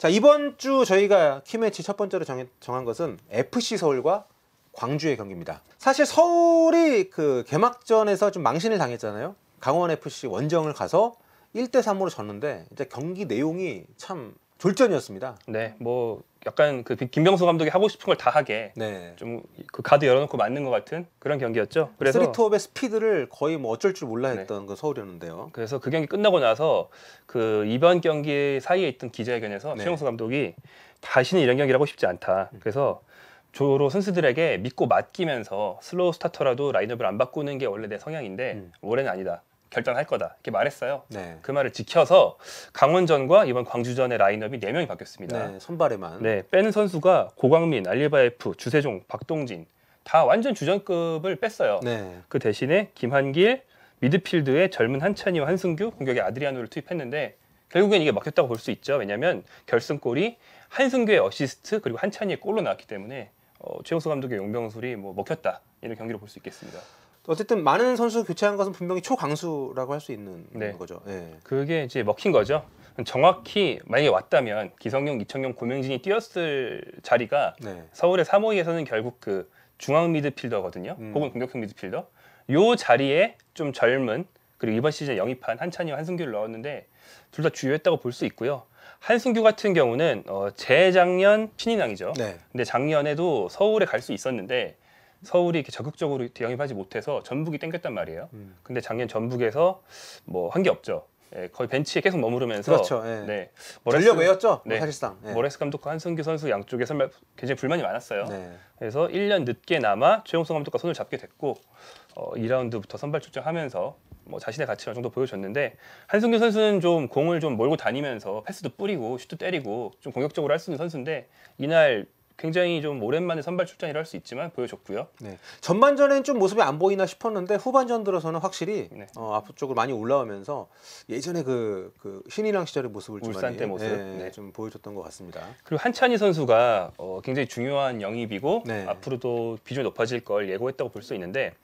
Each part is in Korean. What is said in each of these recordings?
자 이번 주 저희가 키매치 첫 번째로 정해, 정한 것은 FC 서울과 광주의 경기입니다. 사실 서울이 그 개막전에서 좀 망신을 당했잖아요. 강원 FC 원정을 가서 1대 3으로 졌는데 이제 경기 내용이 참 졸전이었습니다. 네, 뭐 약간 그 김병수 감독이 하고 싶은 걸 다 하게 네. 좀그 가드 열어놓고 맞는 것 같은 그런 경기였죠. 그래서 스리톱의 스피드를 거의 뭐 어쩔 줄 몰라 네. 했던 네. 그 서울이었는데요. 그래서 그 경기 끝나고 나서 그 이번 경기 사이에 있던 기자회견에서 네. 최용수 감독이 다시는 이런 경기를 하고 싶지 않다. 음. 그래서 조로 선수들에게 믿고 맡기면서 슬로우 스타터라도 라인업을 안 바꾸는 게 원래 내 성향인데 음. 올해는 아니다. 결단할 거다 이렇게 말했어요. 네. 그 말을 지켜서 강원전과 이번 광주전의 라인업이 네 명이 바뀌었습니다. 네, 선발에만. 네, 뺀 선수가 고광민, 알리바이프, 주세종, 박동진 다 완전 주전급을 뺐어요. 네. 그 대신에 김한길 미드필드에 젊은 한찬이와 한승규 공격에 아드리아노를 투입했는데 결국엔 이게 막혔다고 볼 수 있죠. 왜냐하면 결승골이 한승규의 어시스트 그리고 한찬이의 골로 나왔기 때문에 어, 최용수 감독의 용병술이 뭐 먹혔다 이런 경기로 볼 수 있겠습니다. 어쨌든 많은 선수 교체한 것은 분명히 초강수라고 할 수 있는 네. 거죠. 네. 그게 이제 먹힌 거죠. 정확히 만약에 왔다면 기성용, 이청용, 고명진이 뛰었을 자리가 네. 서울의 3호에서는 결국 그 중앙 미드필더거든요. 음. 혹은 공격형 미드필더. 요 자리에 좀 젊은 그리고 이번 시즌 에 영입한 한찬이와 한승규를 넣었는데 둘 다 주요했다고 볼 수 있고요. 한승규 같은 경우는 어, 재작년 신인왕이죠. 네. 근데 작년에도 서울에 갈 수 있었는데 서울이 이렇게 적극적으로 영입하지 못해서 전북이 땡겼단 말이에요. 음. 근데 작년 전북에서 뭐 한 게 없죠. 예, 거의 벤치에 계속 머무르면서 그렇죠. 예. 네. 모레스, 전력 외였죠. 뭐 네. 사실상. 예. 모레스 감독과 한성규 선수 양쪽에 선발 굉장히 불만이 많았어요. 네. 그래서 1년 늦게 남아 최용성 감독과 손을 잡게 됐고 어, 2라운드부터 선발 출전하면서 뭐 자신의 가치를 어느 정도 보여줬는데 한승규 선수는 좀 공을 좀 몰고 다니면서 패스도 뿌리고 슛도 때리고 좀 공격적으로 할 수 있는 선수인데 이날 굉장히 좀 오랜만에 선발 출전이라 할 수 있지만 보여줬고요. 네. 전반전에는 좀 모습이 안 보이나 싶었는데 후반전 들어서는 확실히 네. 어, 앞쪽으로 많이 올라오면서 예전에 그, 그 신인왕 시절의 모습을 좀 울산 때 모습 네, 네. 좀 보여줬던 것 같습니다. 그리고 한찬희 선수가 어, 굉장히 중요한 영입이고 네. 앞으로도 비중이 높아질 걸 예고했다고 볼 수 있는데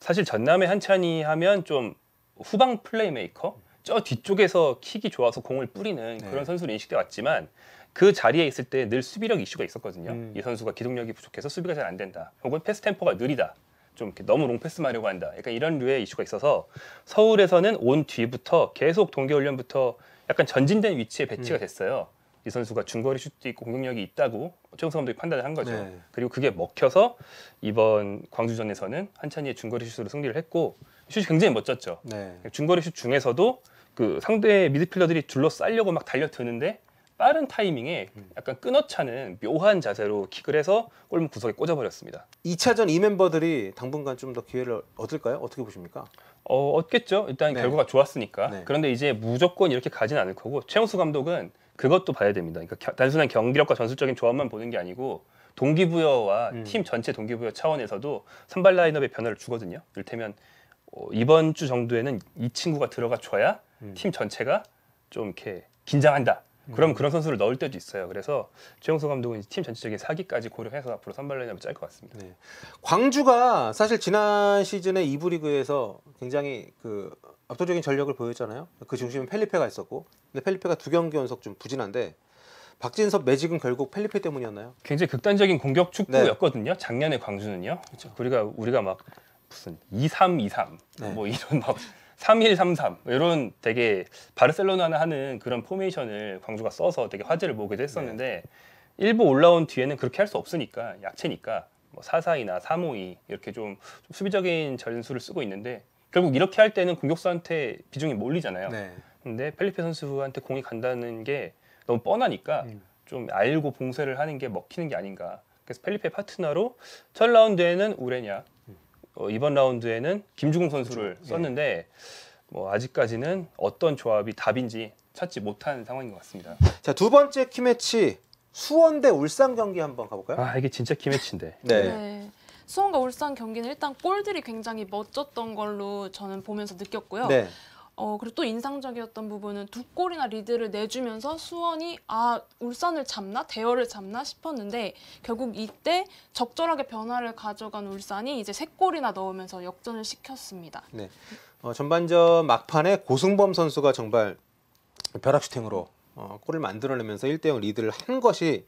사실 전남의 한찬희 하면 좀 후방 플레이메이커 저 뒤쪽에서 킥이 좋아서 공을 뿌리는 네. 그런 선수로 인식돼 왔지만 그 자리에 있을 때 늘 수비력 이슈가 있었거든요. 음. 이 선수가 기동력이 부족해서 수비가 잘 안 된다. 혹은 패스 템포가 느리다. 좀 이렇게 너무 롱패스만 하려고 한다. 약간 이런 류의 이슈가 있어서 서울에서는 온 뒤부터 계속 동계훈련부터 약간 전진된 위치에 배치가 음. 됐어요. 이 선수가 중거리 슛도 있고 공격력이 있다고 최용수 감독이 판단을 한 거죠. 네. 그리고 그게 먹혀서 이번 광주전에서는 한찬이의 중거리 슛으로 승리를 했고 슛이 굉장히 멋졌죠. 네. 중거리 슛 중에서도 그 상대 미드필러들이 둘러싸려고 막 달려드는데 빠른 타이밍에 음. 약간 끊어차는 묘한 자세로 킥을 해서 골문 구석에 꽂아버렸습니다. 2차전 이 멤버들이 당분간 좀 더 기회를 얻을까요? 어떻게 보십니까? 어, 얻겠죠. 일단 네. 결과가 좋았으니까. 네. 그런데 이제 무조건 이렇게 가진 않을 거고 최영수 감독은 그것도 봐야 됩니다. 그러니까 겨, 단순한 경기력과 전술적인 조합만 보는 게 아니고 동기부여와 음. 팀 전체 동기부여 차원에서도 선발 라인업의 변화를 주거든요. 이를테면 어, 이번 주 정도에는 이 친구가 들어가 줘야 음. 팀 전체가 좀 이렇게 긴장한다 음. 그럼 그런 선수를 넣을 때도 있어요. 그래서 최영수 감독은 팀 전체적인 사기까지 고려해서 앞으로 선발라인업을 짤것 같습니다. 네. 광주가 사실 지난 시즌에 2부 리그에서 굉장히 그 압도적인 전력을 보였잖아요. 그 중심에 펠리페가 있었고, 근데 펠리페가 두 경기 연속 좀 부진한데 박진섭 매직은 결국 펠리페 때문이었나요? 굉장히 극단적인 공격 축구였거든요. 네. 작년에 광주는요. 그렇죠. 우리가 우리가 막 무슨 2-3-2-3 네. 뭐 이런 막3133 뭐 이런 되게 바르셀로나는 하는 그런 포메이션을 광주가 써서 되게 화제를 모으기도 했었는데 일부 올라온 뒤에는 그렇게 할 수 없으니까 약체니까 뭐 442나 352 이렇게 좀, 좀 수비적인 전술을 쓰고 있는데 결국 이렇게 할 때는 공격수한테 비중이 몰리잖아요. 네. 근데 펠리페 선수한테 공이 간다는 게 너무 뻔하니까 음. 좀 알고 봉쇄를 하는 게 먹히는 게 아닌가. 그래서 펠리페 파트너로 첫 라운드에는 우레냐, 어, 이번 라운드에는 김주공 선수를 그렇죠. 썼는데 뭐 아직까지는 어떤 조합이 답인지 찾지 못한 상황인 것 같습니다. 자 두 번째 키매치 수원 대 울산 경기 한번 가볼까요? 아 이게 진짜 키매치인데. 네. 네. 수원과 울산 경기는 일단 골들이 굉장히 멋졌던 걸로 저는 보면서 느꼈고요. 네. 어, 그리고 또 인상적이었던 부분은 두 골이나 리드를 내주면서 수원이 아 울산을 잡나 대열을 잡나 싶었는데 결국 이때 적절하게 변화를 가져간 울산이 이제 세 골이나 넣으면서 역전을 시켰습니다. 네, 어, 전반전 막판에 고승범 선수가 정말 벼락 슈팅으로 어, 골을 만들어내면서 1대0 리드를 한 것이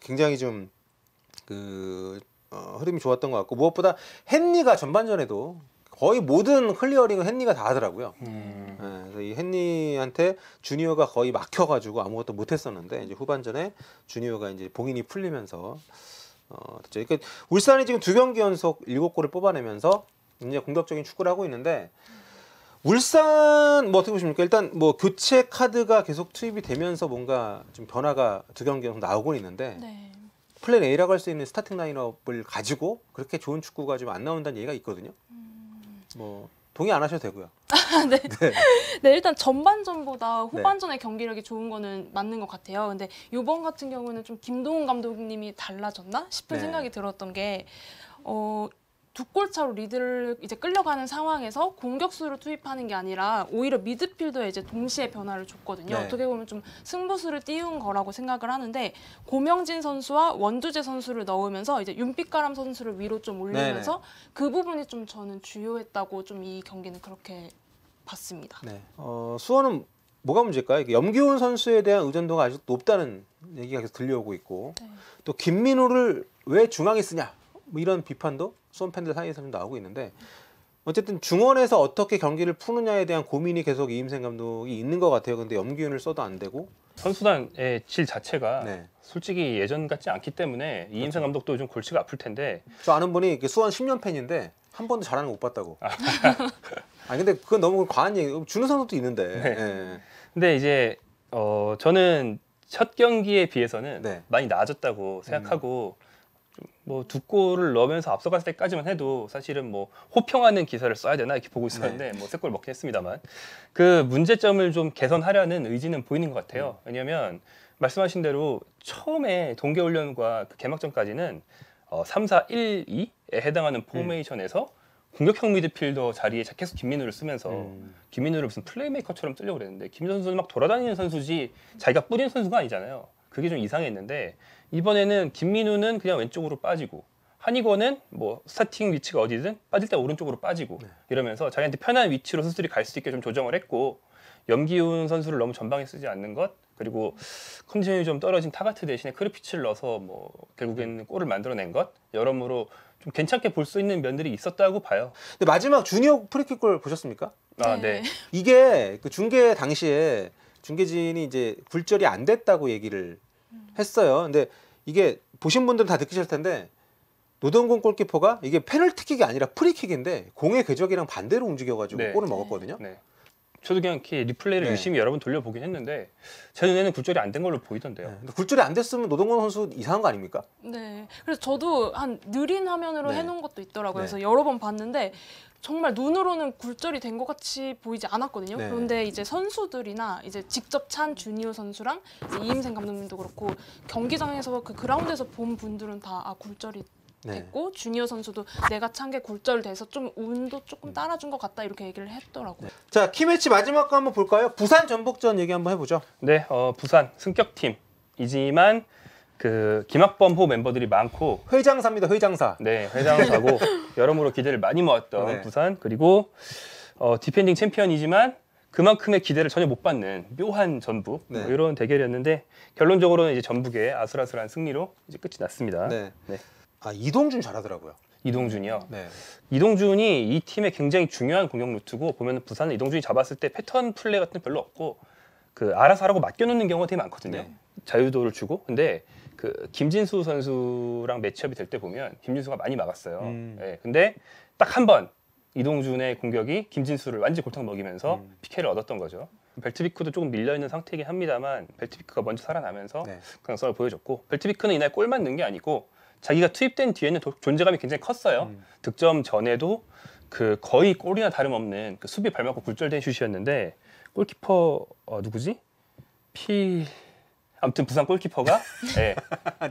굉장히 좀그 어, 흐름이 좋았던 것 같고 무엇보다 헨리가 전반전에도 거의 모든 클리어링을 헨리가 다 하더라고요. 음. 네, 그래서 이 헨리한테 주니어가 거의 막혀가지고 아무것도 못했었는데 이제 후반전에 주니어가 이제 봉인이 풀리면서 어, 그러니까 울산이 지금 두 경기 연속 일곱 골을 뽑아내면서 이제 공격적인 축구를 하고 있는데 울산 뭐 어떻게 보십니까? 일단 뭐 교체 카드가 계속 투입이 되면서 뭔가 좀 변화가 두 경기 연속 나오고 있는데 네. 플랜 A라고 할 수 있는 스타팅 라인업을 가지고 그렇게 좋은 축구가 좀 안 나온다는 얘기가 있거든요. 음. 뭐 동의 안 하셔도 되고요. 아, 네. 네. 네. 일단 전반전보다 후반전의 네. 경기력이 좋은 거는 맞는 것 같아요. 근데 이번 같은 경우는 좀 김동훈 감독님이 달라졌나 싶은 네. 생각이 들었던 게 어, 두 골차로 리드를 이제 끌려가는 상황에서 공격수를 투입하는 게 아니라 오히려 미드필더에 이제 동시에 변화를 줬거든요. 네. 어떻게 보면 좀 승부수를 띄운 거라고 생각을 하는데 고명진 선수와 원두재 선수를 넣으면서 이제 윤빛가람 선수를 위로 좀 올리면서 네그 부분이 좀 저는 주요했다고 좀 이 경기는 그렇게 봤습니다. 네. 어, 수원은 뭐가 문제일까요? 염기훈 선수에 대한 의존도가 아직 높다는 얘기가 계속 들려오고 있고 네. 또 김민호를 왜 중앙에 쓰냐 뭐 이런 비판도 수원 팬들 사이에서 좀 나오고 있는데 어쨌든 중원에서 어떻게 경기를 푸느냐에 대한 고민이 계속 이임생 감독이 있는 것 같아요. 근데 염기훈을 써도 안 되고 선수단의 질 자체가 네. 솔직히 예전 같지 않기 때문에 그렇죠. 이임생 감독도 좀 골치가 아플 텐데 저 아는 분이 수원 10년 팬인데 한 번도 잘하는 거 못 봤다고. 아 근데 그건 너무 과한 얘기. 주는 선수도 있는데. 네. 네. 근데 이제 어 저는 첫 경기에 비해서는 네. 많이 나아졌다고 생각하고 음. 뭐두 골을 넣으면서 앞서갔을 때까지만 해도 사실은 뭐 호평하는 기사를 써야 되나 이렇게 보고 있었는데 네. 뭐세골 먹긴 했습니다만 그 문제점을 좀 개선하려는 의지는 보이는 것 같아요. 음. 왜냐하면 말씀하신 대로 처음에 동계훈련과 그 개막전까지는 어, 3, 4, 1, 2에 해당하는 음. 포메이션에서 음. 공격형 미드필더 자리에 자켓스 김민우를 쓰면서 음. 김민우를 무슨 플레이메이커처럼 쓰려고 그랬는데 김 선수는 막 돌아다니는 선수지 자기가 뿌린 선수가 아니잖아요. 그게 좀 이상했는데 이번에는 김민우는 그냥 왼쪽으로 빠지고 한의권은뭐 스타팅 위치가 어디든 빠질 때 오른쪽으로 빠지고 네. 이러면서 자기한테 편한 위치로 수술이 갈 수 있게 좀 조정을 했고 염기훈 선수를 너무 전방에 쓰지 않는 것 그리고 컨디션이 좀 떨어진 타가트 대신에 크루피치를 넣어서 뭐 결국에는 네. 골을 만들어낸 것 여러모로 좀 괜찮게 볼 수 있는 면들이 있었다고 봐요. 근데 마지막 주니어 프리킥골 보셨습니까? 아 네. 네. 이게 그 중계 당시에 중계진이 이제 굴절이 안 됐다고 얘기를 했어요. 근데 이게 보신 분들은 다 느끼실 텐데 노동공 골키퍼가 이게 페널티킥이 아니라 프리킥인데 공의 궤적이랑 반대로 움직여가지고 네. 골을 먹었거든요. 네. 저도 그냥 이렇게 리플레이를 네. 유심히 여러 번 돌려보긴 했는데 제 눈에는 굴절이 안 된 걸로 보이던데요. 네. 근데 굴절이 안 됐으면 노동건 선수 이상한 거 아닙니까? 네. 그래서 저도 한 느린 화면으로 네. 해놓은 것도 있더라고요. 네. 그래서 여러 번 봤는데 정말 눈으로는 굴절이 된 것 같이 보이지 않았거든요. 네. 그런데 이제 선수들이나 이제 직접 찬 주니어 선수랑 이임생 감독님도 그렇고 경기장에서 그 그라운드에서 본 분들은 다 아, 굴절이 네. 됐고 주니어 선수도 내가 찬 게 굴절돼서 좀 운도 조금 음. 따라준 것 같다 이렇게 얘기를 했더라고요. 네. 자 키매치 마지막 거 한번 볼까요? 부산 전북전 얘기 한번 해보죠. 네, 어, 부산 승격팀이지만 그 김학범호 멤버들이 많고 회장사입니다. 회장사. 네, 회장사고 여러모로 기대를 많이 모았던 네. 부산 그리고 어, 디펜딩 챔피언이지만 그만큼의 기대를 전혀 못 받는 묘한 전북 뭐 네. 뭐 이런 대결이었는데 결론적으로는 이제 전북의 아슬아슬한 승리로 이제 끝이 났습니다. 네. 네. 아 이동준 잘하더라고요. 이동준이요. 네. 이동준이 이 팀의 굉장히 중요한 공격 루트고 보면 부산은 이동준이 잡았을 때 패턴 플레이 같은 게 별로 없고 그 알아서 하라고 맡겨놓는 경우가 되게 많거든요. 네. 자유도를 주고 근데 그 김진수 선수랑 매치업이 될 때 보면 김진수가 많이 막았어요. 음. 예, 근데 딱 한 번 이동준의 공격이 김진수를 완전 골탕 먹이면서 음. PK를 얻었던 거죠. 벨트비크도 조금 밀려 있는 상태이긴 합니다만 벨트비크가 먼저 살아나면서 네. 강성을 보여줬고 벨트비크는 이날 골만 넣은 게 아니고 자기가 투입된 뒤에는 도, 존재감이 굉장히 컸어요. 음. 득점 전에도 그 거의 골이나 다름없는 그 수비 발맞고 굴절된 슛이었는데 골키퍼 어, 누구지? 피 아무튼 부산 골키퍼가 네,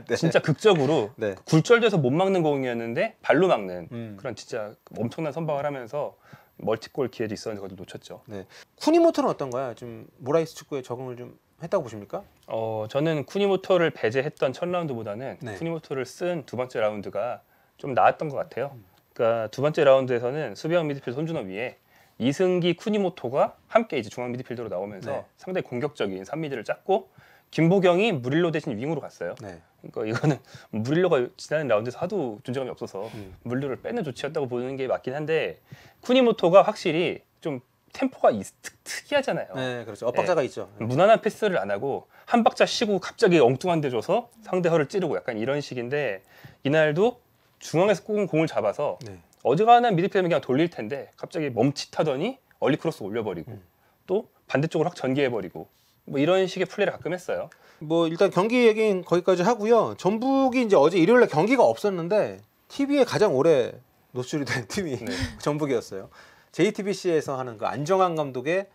네. 진짜 극적으로 네. 굴절돼서 못 막는 공이었는데 발로 막는 음. 그런 진짜 엄청난 선방을 하면서 멀티골 기회도 있었는데 그걸 놓쳤죠. 네. 쿠니모토는 어떤가요? 좀 모라이스 축구에 적응을 좀 했다고 보십니까? 어, 저는 쿠니모토를 배제했던 첫 라운드보다는 네. 쿠니모토를 쓴 두 번째 라운드가 좀 나았던 것 같아요. 음. 그러니까 두 번째 라운드에서는 수비형 미드필드 손준호 위에 이승기 쿠니모토가 함께 이제 중앙 미드필더로 나오면서 네. 상당히 공격적인 3미드를 짰고 김보경이 무릴로 대신 윙으로 갔어요. 네. 그러니까 이거는 무릴로가 지난 라운드에서 하도 존재감이 없어서 음. 무릴로를 빼는 조치였다고 보는 게 맞긴 한데 쿠니모토가 확실히 좀 템포가 이, 특, 이하잖아요 네, 그렇죠. 엇박자가 네. 있죠. 음. 무난한 패스를 안 하고 한 박자 쉬고 갑자기 엉뚱한 데 줘서 상대 허를 찌르고 약간 이런 식인데 이날도 중앙에서 꽁 공을 잡아서 네. 어지간한 미드필더면 그냥 돌릴 텐데 갑자기 멈칫하더니 얼리 크로스 올려버리고 음. 또 반대쪽으로 확 전개해버리고 뭐 이런 식의 플레이를 가끔 했어요. 뭐 일단 경기 얘기는 거기까지 하고요. 전북이 이제 어제 일요일에 경기가 없었는데 TV에 가장 오래 노출이 된 팀이 네. 전북이었어요. JTBC에서 하는 그 안정환 감독의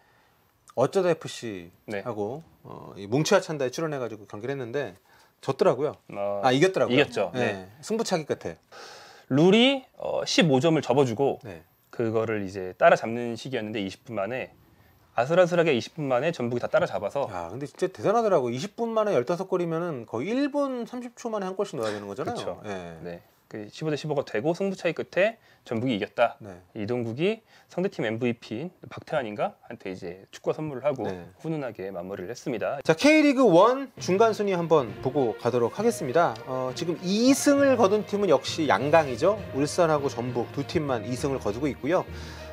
어쩌다 FC 네. 하고 어, 뭉치와 찬다에 출연해가지고 경기를 했는데 졌더라고요. 어... 아 이겼더라고요. 이겼죠. 네. 네. 승부차기 끝에 룰이 어, 15점을 접어주고 네. 그거를 이제 따라잡는 시기였는데 20분 만에 아슬아슬하게 20분 만에 전북이 다 따라잡아서 야, 근데 진짜 대단하더라고. 20분 만에 15골이면은 거의 1분 30초 만에 한 골씩 넣어야 되는 거잖아요. 그렇죠. 예. 네. 그 15 대 15가 되고 승부 차이 끝에 전북이 이겼다. 네. 이동국이 상대팀 MVP인 박태환인가 한테 이제 축구 선물을 하고 네. 훈훈하게 마무리를 했습니다. 자 K리그 1 중간 순위 한번 보고 가도록 하겠습니다. 어, 지금 2승을 거둔 팀은 역시 양강이죠. 울산하고 전북 두 팀만 2승을 거두고 있고요.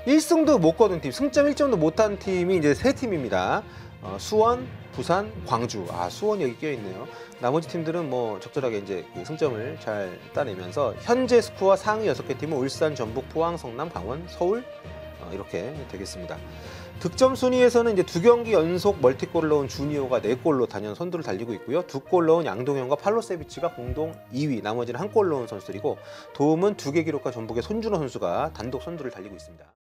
1승도 못 거둔 팀, 승점 1점도 못 한 팀이 이제 세 팀입니다. 어, 수원, 부산, 광주. 아, 수원 여기 껴있네요. 나머지 팀들은 뭐 적절하게 이제 그 승점을 잘 따내면서 현재 스코어 상위 6개 팀은 울산, 전북, 포항, 성남, 강원, 서울 어, 이렇게 되겠습니다. 득점 순위에서는 이제 두 경기 연속 멀티골을 넣은 주니오가 네골로 단연 선두를 달리고 있고요. 두 골 넣은 양동현과 팔로세비치가 공동 2위, 나머지는 한 골 넣은 선수들이고 도움은 두 개 기록과 전북의 손준호 선수가 단독 선두를 달리고 있습니다.